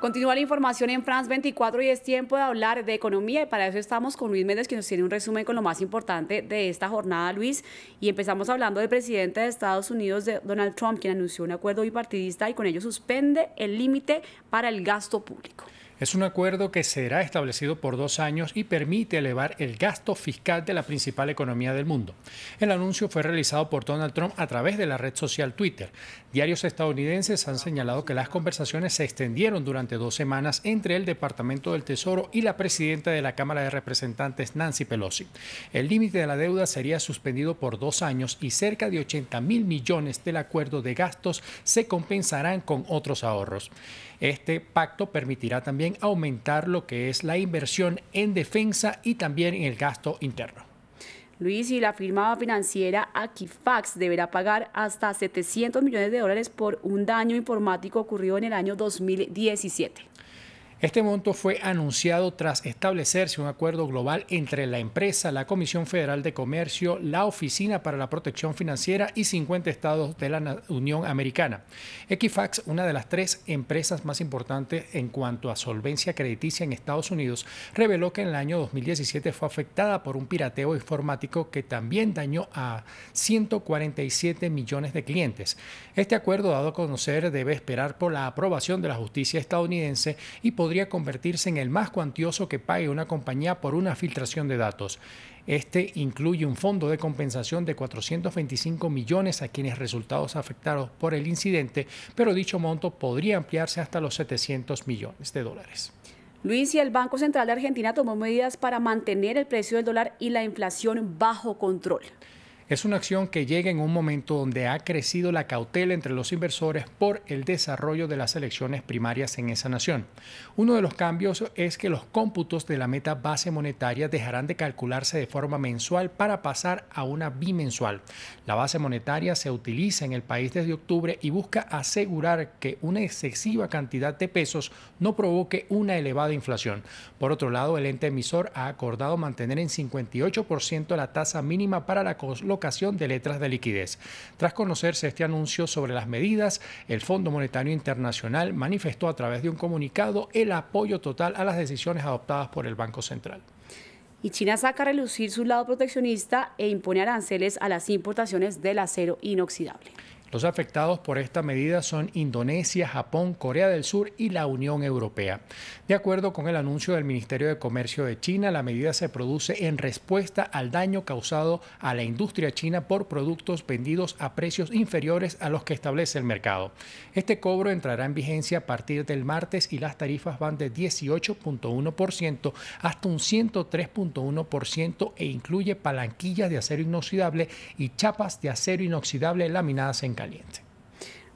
Continúa la información en France 24 y es tiempo de hablar de economía y para eso estamos con Luis Méndez que nos tiene un resumen con lo más importante de esta jornada, Luis. Y empezamos hablando del presidente de Estados Unidos, Donald Trump, quien anunció un acuerdo bipartidista y con ello suspende el límite para el gasto público. Es un acuerdo que será establecido por dos años y permite elevar el gasto fiscal de la principal economía del mundo. El anuncio fue realizado por Donald Trump a través de la red social Twitter. Diarios estadounidenses han señalado que las conversaciones se extendieron durante dos semanas entre el Departamento del Tesoro y la presidenta de la Cámara de Representantes, Nancy Pelosi. El límite de la deuda sería suspendido por dos años y cerca de 80 mil millones del acuerdo de gastos se compensarán con otros ahorros. Este pacto permitirá también aumentar lo que es la inversión en defensa y también en el gasto interno. Luis, y la firma financiera Aquifax deberá pagar hasta 700 millones de dólares por un daño informático ocurrido en el año 2017. Este monto fue anunciado tras establecerse un acuerdo global entre la empresa, la Comisión Federal de Comercio, la Oficina para la Protección Financiera y 50 estados de la Unión Americana. Equifax, una de las tres empresas más importantes en cuanto a solvencia crediticia en Estados Unidos, reveló que en el año 2017 fue afectada por un pirateo informático que también dañó a 147 millones de clientes. Este acuerdo dado a conocer debe esperar por la aprobación de la justicia estadounidense y poder podría convertirse en el más cuantioso que pague una compañía por una filtración de datos. Este incluye un fondo de compensación de 425 millones a quienes resultados afectados por el incidente, pero dicho monto podría ampliarse hasta los 700 millones de dólares. Luis, y el Banco Central de Argentina tomó medidas para mantener el precio del dólar y la inflación bajo control. Es una acción que llega en un momento donde ha crecido la cautela entre los inversores por el desarrollo de las elecciones primarias en esa nación. Uno de los cambios es que los cómputos de la meta base monetaria dejarán de calcularse de forma mensual para pasar a una bimensual. La base monetaria se utiliza en el país desde octubre y busca asegurar que una excesiva cantidad de pesos no provoque una elevada inflación. Por otro lado, el ente emisor ha acordado mantener en 58% la tasa mínima para la ocasión de letras de liquidez. Tras conocerse este anuncio sobre las medidas, el Fondo Monetario Internacional manifestó a través de un comunicado el apoyo total a las decisiones adoptadas por el Banco Central. Y China saca a relucir su lado proteccionista e impone aranceles a las importaciones del acero inoxidable. Los afectados por esta medida son Indonesia, Japón, Corea del Sur y la Unión Europea. De acuerdo con el anuncio del Ministerio de Comercio de China, la medida se produce en respuesta al daño causado a la industria china por productos vendidos a precios inferiores a los que establece el mercado. Este cobro entrará en vigencia a partir del martes y las tarifas van de 18.1% hasta un 103.1% e incluye palanquillas de acero inoxidable y chapas de acero inoxidable laminadas en caliente.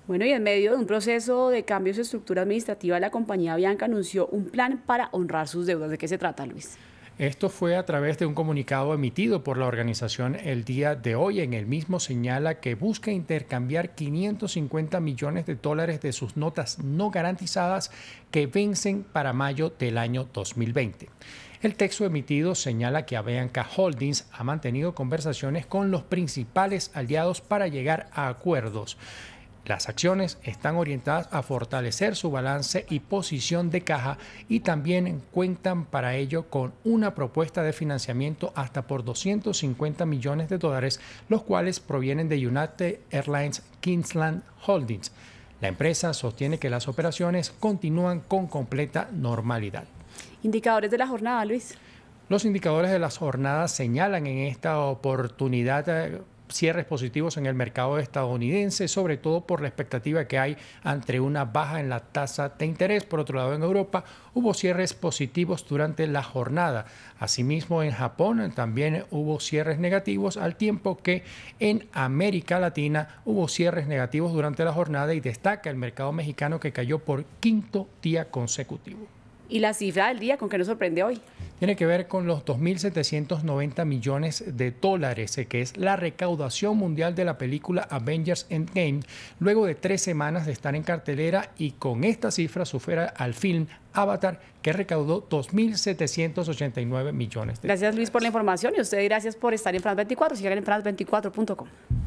Bueno, y en medio de un proceso de cambios de estructura administrativa, la compañía Bianca anunció un plan para honrar sus deudas. ¿De qué se trata, Luis? Esto fue a través de un comunicado emitido por la organización el día de hoy. En el mismo señala que busca intercambiar 550 millones de dólares de sus notas no garantizadas que vencen para mayo del año 2020. El texto emitido señala que Avianca Holdings ha mantenido conversaciones con los principales aliados para llegar a acuerdos. Las acciones están orientadas a fortalecer su balance y posición de caja y también cuentan para ello con una propuesta de financiamiento hasta por 250 millones de dólares, los cuales provienen de United Airlines Kingsland Holdings. La empresa sostiene que las operaciones continúan con completa normalidad. Indicadores de la jornada, Luis. Los indicadores de las jornadas señalan en esta oportunidad eh, cierres positivos en el mercado estadounidense, sobre todo por la expectativa que hay ante una baja en la tasa de interés. Por otro lado, en Europa hubo cierres positivos durante la jornada. Asimismo, en Japón también hubo cierres negativos, al tiempo que en América Latina hubo cierres negativos durante la jornada y destaca el mercado mexicano que cayó por quinto día consecutivo. Y la cifra del día con que nos sorprende hoy tiene que ver con los 2.790 millones de dólares, eh, que es la recaudación mundial de la película Avengers Endgame, luego de tres semanas de estar en cartelera y con esta cifra supera al film Avatar, que recaudó 2.789 millones Gracias Luis por la información y usted gracias por estar en France 24. Sigan en France24.com.